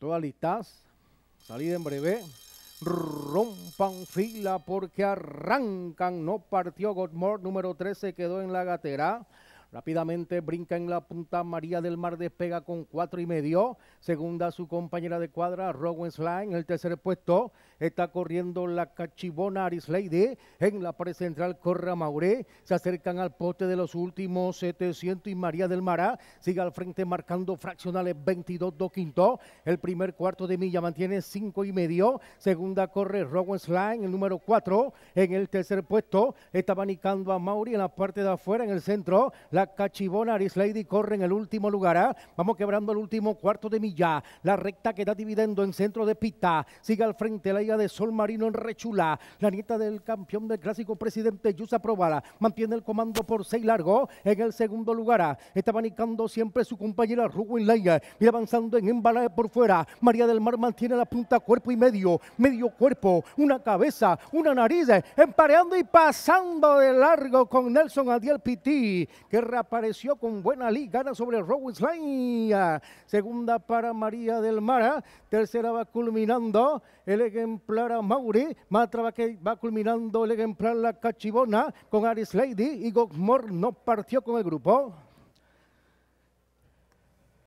Todas listas. Salida en breve. Rompan fila porque arrancan. No partió Godmore. Número 13 quedó en la gatera. Rápidamente brinca en la punta María del Mar, despega con cuatro y medio. Segunda su compañera de cuadra, Rowan Sly, en el tercer puesto. Está corriendo la cachibona Aris En la pared central a Mauré. Se acercan al poste de los últimos 700 y María del Mar ah, sigue al frente marcando fraccionales 22 quinto. El primer cuarto de milla mantiene cinco y medio. Segunda corre Rowan Sly, el número 4. En el tercer puesto está abanicando a Mauri en la parte de afuera, en el centro. Cachibona Aris Lady corre en el último lugar. ¿ah? Vamos quebrando el último cuarto de milla. La recta que está dividendo en centro de pita. Sigue al frente la hija de Sol Marino en Rechula. La nieta del campeón del clásico presidente Yusa Probala. Mantiene el comando por seis largo en el segundo lugar. ¿ah? Está abanicando siempre su compañera Ruben Leia. Y avanzando en embalaje por fuera. María del Mar mantiene la punta cuerpo y medio. Medio cuerpo, una cabeza, una nariz. ¿eh? Empareando y pasando de largo con Nelson Adiel Piti, Que apareció con buena liga, gana sobre Rowens Line. Segunda para María del Mara. ¿eh? Tercera va culminando el ejemplar a Mauri. Matra va, que va culminando el ejemplar la Cachibona con Aris Lady y Gogmore no partió con el grupo.